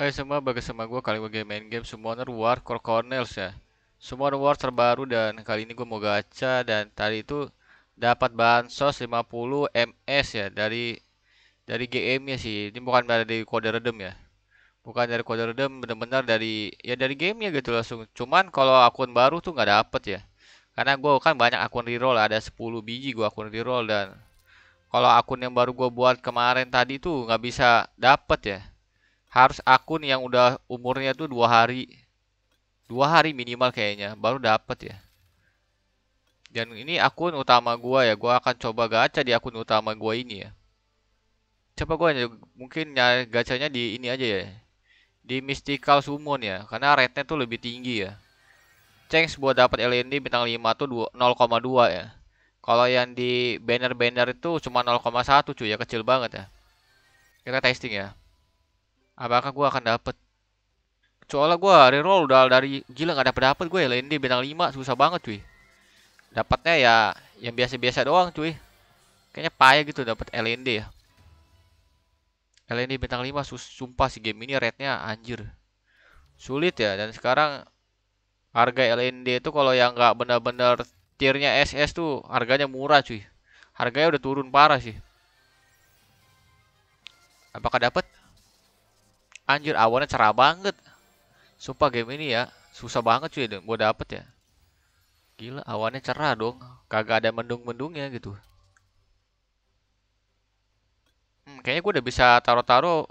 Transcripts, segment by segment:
Hai semua, bagi sama gue kali gue main game Summoner War Core Cornels ya semua War terbaru dan kali ini gue mau gacha dan tadi itu dapat bansos 50 MS ya dari dari GM nya sih ini bukan dari kode redem ya bukan dari kode redem bener-bener dari ya dari game gamenya gitu langsung cuman kalau akun baru tuh nggak dapet ya karena gue kan banyak akun reroll ya, ada 10 biji gue akun reroll dan kalau akun yang baru gue buat kemarin tadi tuh nggak bisa dapet ya harus akun yang udah umurnya tuh dua hari dua hari minimal kayaknya baru dapat ya dan ini akun utama gua ya gua akan coba gacha di akun utama gua ini ya coba gua mungkin ya gacanya di ini aja ya di mystical summon ya karena rate-nya tuh lebih tinggi ya chance buat dapat LND bintang 5 tuh 0,2 ya kalau yang di banner-banner itu cuma 0,1 cuy ya kecil banget ya kita testing ya apakah gue akan dapet soalnya gue reroll udah dari gila nggak dapet dapet gue ya LND bintang lima susah banget cuy dapatnya ya yang biasa-biasa doang cuy kayaknya payah gitu dapet LND ya LND bintang 5 sus sumpah si game ini rednya anjir sulit ya dan sekarang harga LND itu kalau yang nggak benar-benar tiernya SS tuh harganya murah cuy harganya udah turun parah sih apakah dapat Anjir awannya cerah banget. Sumpah game ini ya, susah banget cuy gue dapet ya. Gila awannya cerah dong, kagak ada mendung-mendungnya gitu. Hmm, kayaknya gue udah bisa taro-taro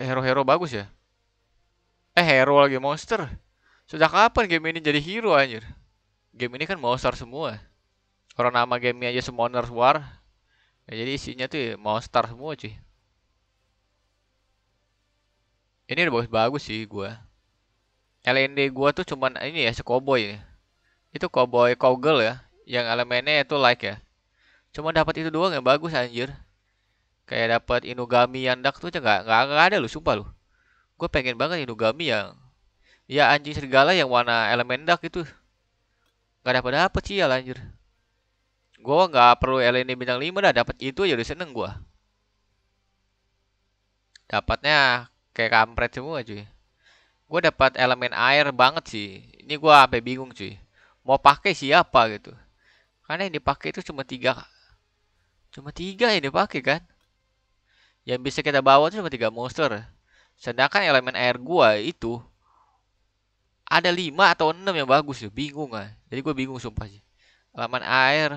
hero-hero bagus ya. Eh hero lagi monster. Sejak kapan game ini jadi hero anjir? Game ini kan monster semua. Orang nama gamenya aja Summoner's War. Ya, jadi isinya tuh monster semua cuy. Ini udah bagus-bagus sih gua. LND gua tuh cuman ini ya, sekoboy Itu cowboy kogel ya, yang elemennya itu like ya. Cuma dapat itu doang yang bagus anjir. Kayak dapat Inugami yang dak tuh nggak nggak ada lu, sumpah lu. Gue pengen banget Inugami yang ya anjing serigala yang warna elemen dak itu. Gak dapat apa-apa sih ya anjir. Gua nggak perlu LND bintang 5 dah, dapat itu ya udah seneng gua. Dapatnya kayak kampret semua cuy gue dapat elemen air banget sih ini gue sampai bingung cuy mau pakai siapa gitu karena yang dipakai itu cuma tiga cuma tiga yang dipakai kan yang bisa kita bawa itu cuma tiga monster sedangkan elemen air gue itu ada lima atau enam yang bagus sih. bingung kan jadi gue bingung sumpah sih elemen air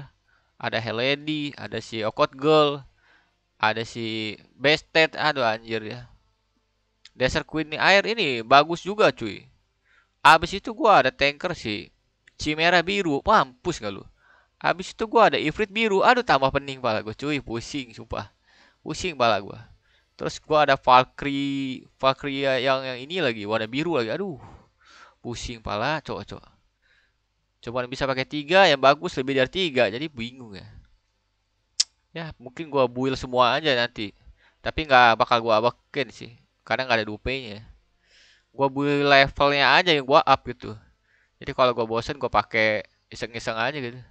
ada Helady ada si Okot Girl ada si Bested, aduh anjir ya Desert Queen air ini bagus juga cuy. Abis itu gua ada tanker sih. Cimera biru, mampus gak lu? Abis itu gua ada ifrit biru, aduh tambah pening pala gua cuy, pusing sumpah. Pusing pala gua. Terus gua ada Valkyrie, Valkyrie yang yang ini lagi, warna biru lagi. Aduh. Pusing pala, cok cok. Cuman bisa pakai tiga yang bagus lebih dari tiga, jadi bingung ya. Ya, mungkin gua build semua aja nanti. Tapi nggak bakal gua abakin sih karena nggak ada dupenya gue beli levelnya aja yang gue up gitu jadi kalau gue bosen gue pakai iseng-iseng aja gitu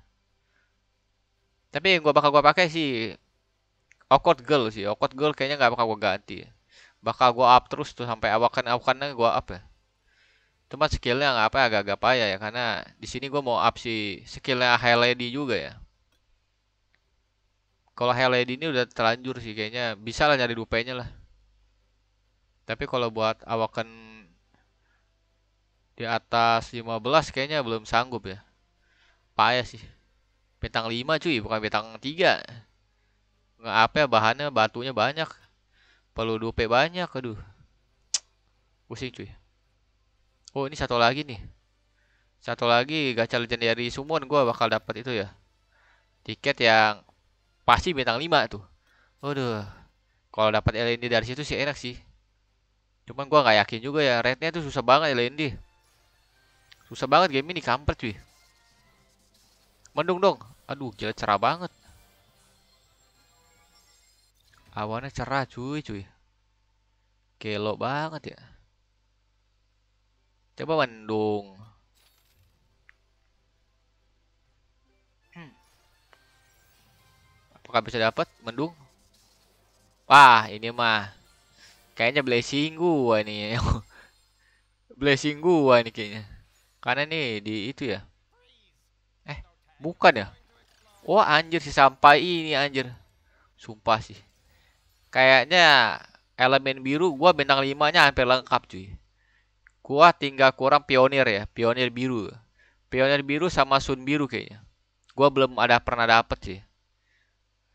tapi yang gue bakal gue pakai sih awkward Girl sih awkward Girl kayaknya nggak bakal gue ganti bakal gue up terus tuh sampai awakan awakannya gue up ya cuma skillnya nggak apa agak-agak payah ya karena di sini gue mau up si skillnya High Lady juga ya kalau High Lady ini udah terlanjur sih kayaknya bisa lah nyari dupenya lah tapi kalau buat awaken di atas 15 kayaknya belum sanggup ya. Payah sih. Bintang 5 cuy, bukan bintang 3. Nggak apa ya, bahannya batunya banyak. Perlu dupe banyak, aduh. Pusing cuy. Oh, ini satu lagi nih. Satu lagi gacha legendary summon gua bakal dapat itu ya. Tiket yang pasti bintang 5 tuh. Aduh. Kalau dapat ini dari situ sih enak sih. Cuman gua nggak yakin juga ya, rednya tuh susah banget ya Lendi. Susah banget game ini kampret cuy. Mendung dong. Aduh, gila cerah banget. Awannya cerah cuy cuy. kelok banget ya. Coba mendung. Hmm. Apakah bisa dapat mendung? Wah, ini mah Kayaknya blessing gua nih. blessing gua nih kayaknya. Karena nih di itu ya. Eh, bukan ya? Wah, oh, anjir sih sampai ini anjir. Sumpah sih. Kayaknya elemen biru gua bintang limanya nya hampir lengkap cuy. Gua tinggal kurang pionir ya, pionir biru. Pionir biru sama Sun biru kayaknya. Gua belum ada pernah dapet sih.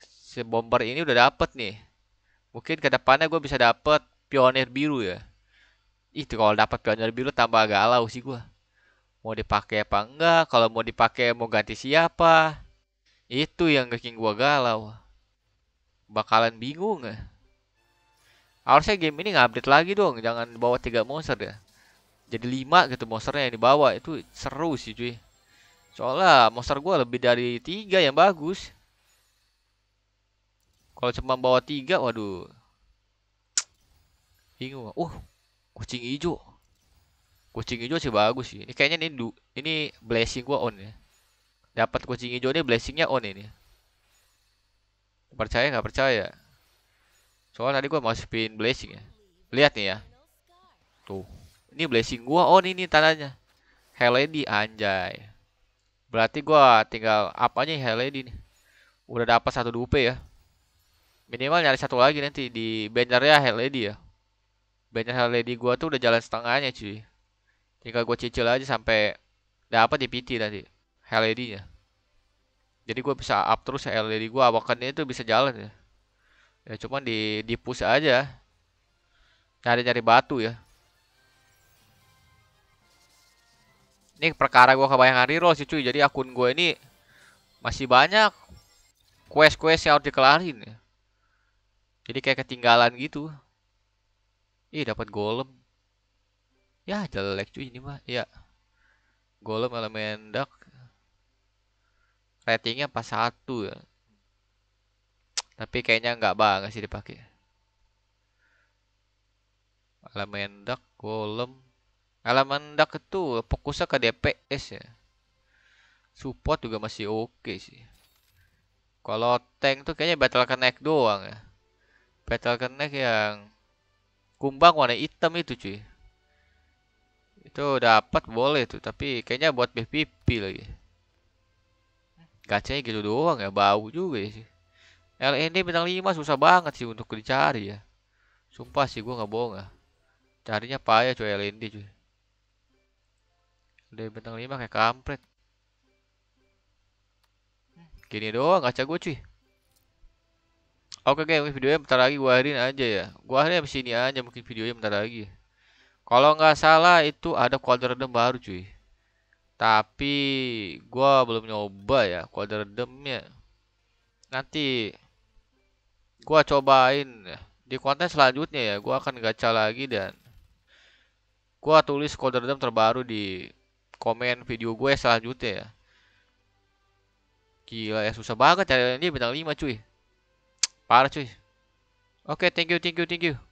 Si bomber ini udah dapet nih. Mungkin kedepannya gue bisa dapet pionir biru ya. Itu kalau dapet pionir biru tambah agak galau sih gue. Mau dipakai apa enggak? Kalau mau dipakai mau ganti siapa? Itu yang bikin gue galau. Bakalan bingung ya. Harusnya game ini ngupdate lagi dong. Jangan bawa tiga monster ya. Jadi lima gitu monsternya yang dibawa. Itu seru sih cuy. Soalnya monster gue lebih dari tiga yang bagus. Kalau cuma bawa tiga, waduh. Bingung. Uh, kucing hijau. Kucing hijau sih bagus sih. Ini kayaknya nih, ini blessing gua on ya. Dapat kucing hijau ini blessingnya on ini. Percaya nggak percaya? Soalnya tadi gua pin blessing ya. Lihat nih ya. Tuh. Ini blessing gua on ini tanahnya. Helady anjay. Berarti gua tinggal apanya Helady nih. Udah dapat satu dupe ya. Minimal nyari satu lagi nanti di bannernya hell Lady ya. Banner hell Lady gua tuh udah jalan setengahnya cuy. Tinggal gua cicil aja sampai dapat di PT nanti hell Lady-nya. Jadi gua bisa up terus hell Lady gua awakannya itu bisa jalan ya. Ya cuman di di push aja. Cari-cari batu ya. Ini perkara gua kebayang hari roll sih cuy. Jadi akun gua ini masih banyak quest-quest yang harus dikelarin ya. Jadi kayak ketinggalan gitu. Ih, dapat golem. Ya, jelek cuy ini mah. Ya. Golem elemen dark. Ratingnya pas satu ya. Tapi kayaknya nggak banget sih dipakai. Elemen dark, golem. Elemen dark itu fokusnya ke DPS ya. Support juga masih oke okay sih. Kalau tank tuh kayaknya battle connect doang ya battle connect yang kumbang warna hitam itu cuy itu dapat boleh tuh tapi kayaknya buat PVP lagi gacanya gitu doang ya bau juga sih ya, LND bintang 5 susah banget sih untuk dicari ya sumpah sih gua nggak bohong ya carinya payah cuy LND cuy LND bintang 5 kayak kampret gini doang kaca gua cuy Oke, okay, oke, videonya bentar lagi gua akhirin aja ya. Gua akhirin di sini aja mungkin videonya bentar lagi. Kalau nggak salah itu ada quadradem baru, cuy. Tapi gua belum nyoba ya quadrademnya. Nanti gua cobain ya. Di konten selanjutnya ya, gua akan gacha lagi dan gua tulis quadradem terbaru di komen video gue selanjutnya ya. Gila ya susah banget cari ini bintang 5 cuy. Parah cuy. Oke, okay, thank you, thank you, thank you.